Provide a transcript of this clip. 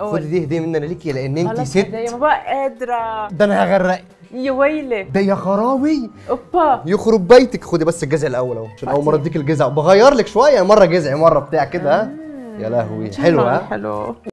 خدي دي هديه مننا ليكي لان انت ست يا بابا قادره ده انا هغرقك يا ويلي ده يا خرابي اوبا يخرب بيتك خدي بس الجزع الاول اهو عشان اول مره اديك الجزع بغير لك شويه مره جزع مره بتاع كده ها يا لهوي حلوه حلو